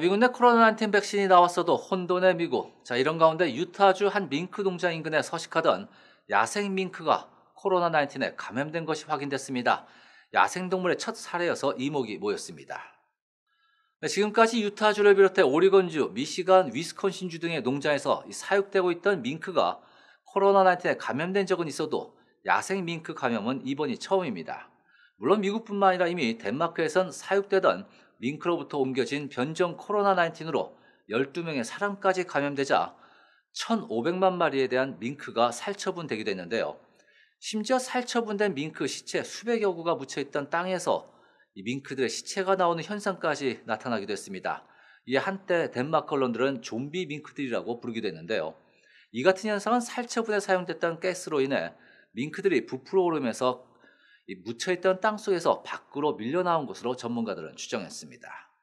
미국 내 코로나19 백신이 나왔어도 혼돈의 미국. 자, 이런 가운데 유타주 한 밍크 농장 인근에 서식하던 야생 밍크가 코로나19에 감염된 것이 확인됐습니다. 야생동물의 첫 사례여서 이목이 모였습니다. 네, 지금까지 유타주를 비롯해 오리건주, 미시간, 위스콘신주 등의 농장에서 사육되고 있던 밍크가 코로나19에 감염된 적은 있어도 야생 밍크 감염은 이번이 처음입니다. 물론 미국뿐만 아니라 이미 덴마크에선 사육되던 링크로부터 옮겨진 변종 코로나19으로 12명의 사람까지 감염되자 1,500만 마리에 대한 링크가 살처분되기도 했는데요. 심지어 살처분된 밍크 시체 수백여 구가 묻혀있던 땅에서 이 밍크들의 시체가 나오는 현상까지 나타나기도 했습니다. 이 한때 덴마크 언론들은 좀비 밍크들이라고 부르기도 했는데요. 이 같은 현상은 살처분에 사용됐던 가스로 인해 밍크들이 부풀어 오르면서 묻혀있던 땅 속에서 밖으로 밀려나온 것으로 전문가들은 추정했습니다.